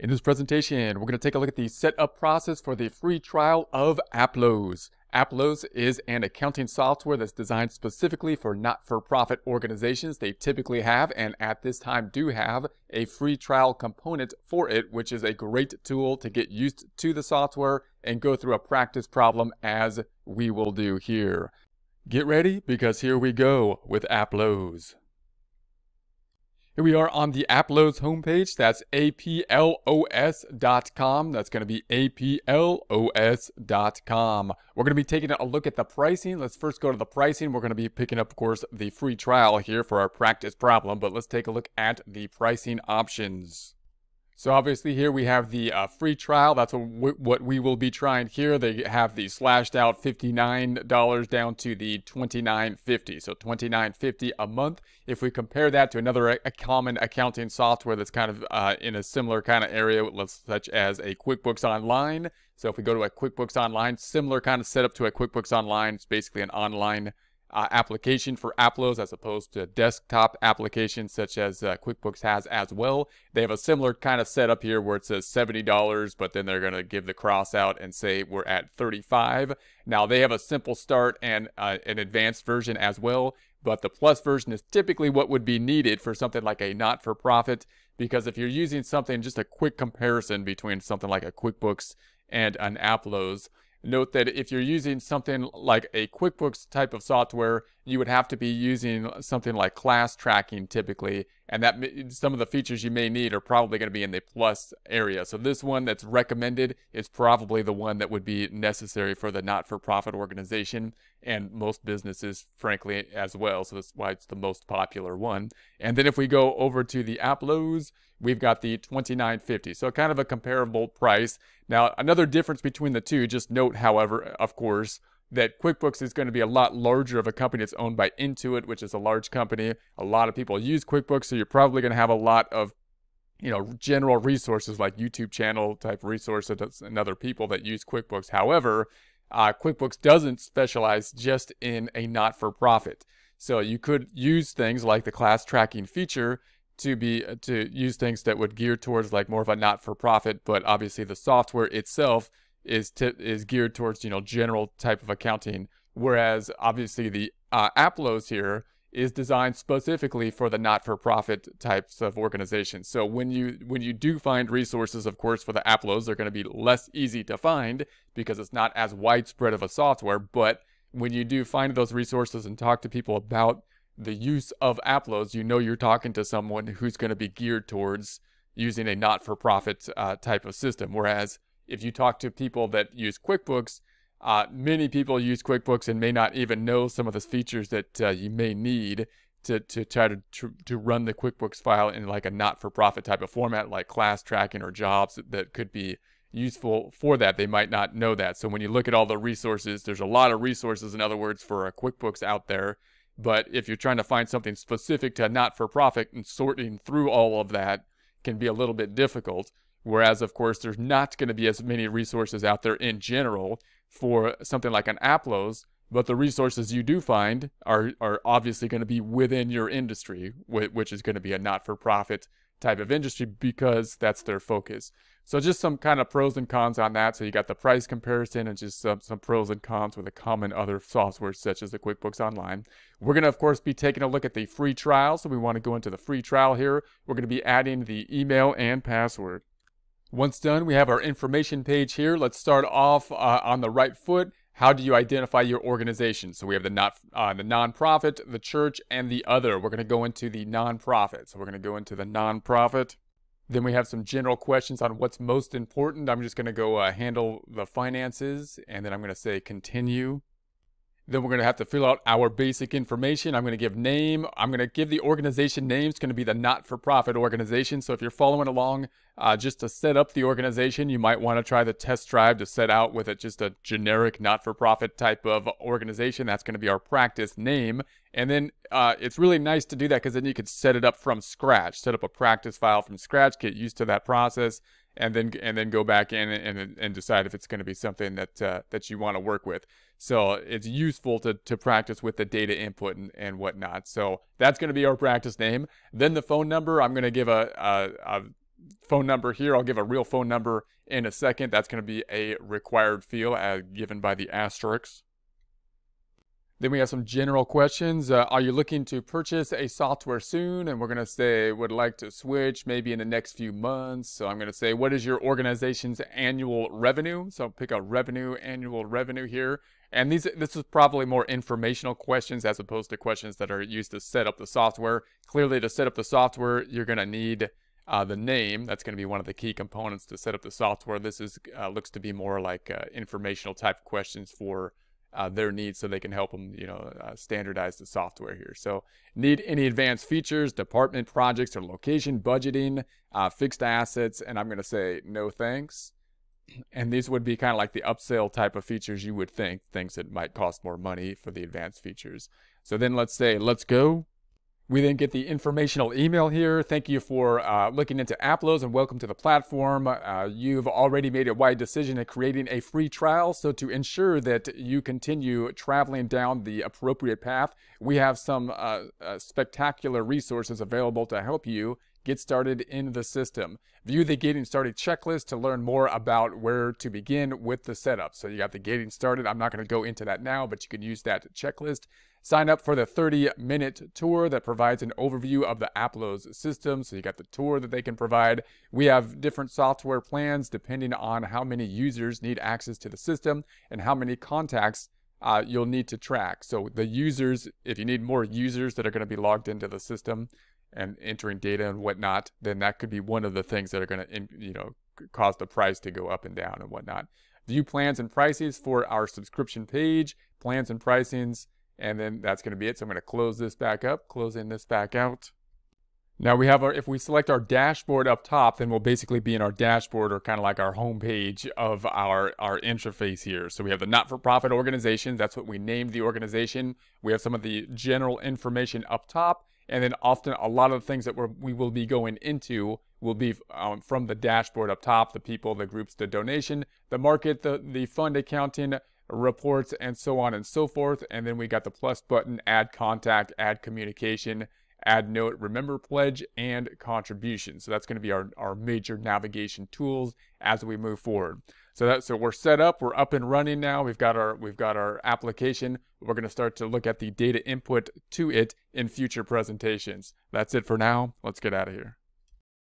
In this presentation, we're going to take a look at the setup process for the free trial of Applos. Applos is an accounting software that's designed specifically for not-for-profit organizations. They typically have, and at this time do have, a free trial component for it, which is a great tool to get used to the software and go through a practice problem as we will do here. Get ready, because here we go with Applos. Here we are on the Applos homepage. That's aplos.com. That's going to be aplos.com. We're going to be taking a look at the pricing. Let's first go to the pricing. We're going to be picking up, of course, the free trial here for our practice problem, but let's take a look at the pricing options. So obviously here we have the uh, free trial. That's what, what we will be trying here. They have the slashed out $59 down to the $29.50. So $29.50 a month. If we compare that to another uh, common accounting software that's kind of uh, in a similar kind of area, such as a QuickBooks Online. So if we go to a QuickBooks Online, similar kind of setup to a QuickBooks Online, it's basically an online uh, application for Applos as opposed to desktop applications such as uh, QuickBooks has as well. They have a similar kind of setup here where it says $70, but then they're going to give the cross out and say we're at 35. Now they have a simple start and uh, an advanced version as well, but the plus version is typically what would be needed for something like a not-for-profit because if you're using something, just a quick comparison between something like a QuickBooks and an Applos, Note that if you're using something like a QuickBooks type of software, you would have to be using something like class tracking typically, and that some of the features you may need are probably going to be in the plus area. So this one that's recommended is probably the one that would be necessary for the not-for-profit organization and most businesses, frankly, as well. So that's why it's the most popular one. And then if we go over to the app lows, we've got the 2950. So kind of a comparable price. Now, another difference between the two, just note, however, of course, that QuickBooks is going to be a lot larger of a company. It's owned by Intuit, which is a large company. A lot of people use QuickBooks, so you're probably going to have a lot of you know general resources like youtube channel type resources and other people that use quickbooks however uh, QuickBooks doesn't specialize just in a not for profit. So you could use things like the class tracking feature to be uh, to use things that would gear towards like more of a not for profit, but obviously the software itself is to, is geared towards you know general type of accounting. Whereas obviously the uh, Applos here is designed specifically for the not-for-profit types of organizations. So when you when you do find resources, of course, for the Applos, they're going to be less easy to find because it's not as widespread of a software. But when you do find those resources and talk to people about the use of Applos, you know you're talking to someone who's going to be geared towards using a not-for-profit uh, type of system. Whereas if you talk to people that use QuickBooks, uh, many people use QuickBooks and may not even know some of the features that uh, you may need to, to try to, to, to run the QuickBooks file in like a not-for-profit type of format, like class tracking or jobs that, that could be useful for that. They might not know that. So when you look at all the resources, there's a lot of resources, in other words, for uh, QuickBooks out there. But if you're trying to find something specific to not-for-profit and sorting through all of that can be a little bit difficult. Whereas, of course, there's not going to be as many resources out there in general for something like an Applos, but the resources you do find are are obviously going to be within your industry, which is going to be a not-for-profit type of industry because that's their focus. So just some kind of pros and cons on that. So you got the price comparison and just some, some pros and cons with the common other software such as the QuickBooks Online. We're going to, of course, be taking a look at the free trial. So we want to go into the free trial here. We're going to be adding the email and password. Once done, we have our information page here. Let's start off uh, on the right foot. How do you identify your organization? So we have the not uh, the nonprofit, the church, and the other. We're going to go into the nonprofit. So we're going to go into the nonprofit. Then we have some general questions on what's most important. I'm just going to go uh, handle the finances, and then I'm going to say continue. Then we're going to have to fill out our basic information. I'm going to give name. I'm going to give the organization name. It's going to be the not-for-profit organization. So if you're following along, uh, just to set up the organization, you might want to try the test drive to set out with it just a generic not-for-profit type of organization. That's going to be our practice name. And then uh, it's really nice to do that because then you can set it up from scratch, set up a practice file from scratch, get used to that process and then and then go back in and and decide if it's going to be something that uh, that you want to work with. So it's useful to to practice with the data input and, and whatnot. So that's going to be our practice name. Then the phone number. I'm going to give a, a, a phone number here. I'll give a real phone number in a second. That's going to be a required field as uh, given by the asterisk. Then we have some general questions. Uh, are you looking to purchase a software soon? And we're going to say, would like to switch maybe in the next few months. So I'm going to say, what is your organization's annual revenue? So pick a revenue, annual revenue here. And these, this is probably more informational questions as opposed to questions that are used to set up the software. Clearly to set up the software, you're going to need uh, the name. That's going to be one of the key components to set up the software. This is, uh, looks to be more like uh, informational type questions for uh, their needs so they can help them, you know, uh, standardize the software here. So need any advanced features, department projects or location budgeting, uh, fixed assets, and I'm going to say no thanks. And these would be kind of like the upsell type of features you would think, things that might cost more money for the advanced features. So then let's say, let's go we then get the informational email here. Thank you for uh, looking into Applos and welcome to the platform. Uh, you've already made a wide decision in creating a free trial. So to ensure that you continue traveling down the appropriate path, we have some uh, uh spectacular resources available to help you Get started in the system. View the getting started checklist to learn more about where to begin with the setup. So you got the getting started. I'm not going to go into that now, but you can use that checklist. Sign up for the 30 minute tour that provides an overview of the Applos system. So you got the tour that they can provide. We have different software plans depending on how many users need access to the system and how many contacts uh, you'll need to track. So the users, if you need more users that are going to be logged into the system, and entering data and whatnot, then that could be one of the things that are going to, you know, cause the price to go up and down and whatnot. View plans and prices for our subscription page, plans and pricings, and then that's going to be it. So I'm going to close this back up, closing this back out. Now we have our, if we select our dashboard up top, then we'll basically be in our dashboard or kind of like our homepage of our, our interface here. So we have the not-for-profit organizations. That's what we named the organization. We have some of the general information up top. And then often a lot of the things that we're, we will be going into will be um, from the dashboard up top, the people, the groups, the donation, the market, the, the fund accounting, reports, and so on and so forth. And then we got the plus button, add contact, add communication, add note, remember pledge, and contribution. So that's going to be our, our major navigation tools as we move forward. So that so we're set up, we're up and running now. We've got our we've got our application. We're going to start to look at the data input to it in future presentations. That's it for now. Let's get out of here.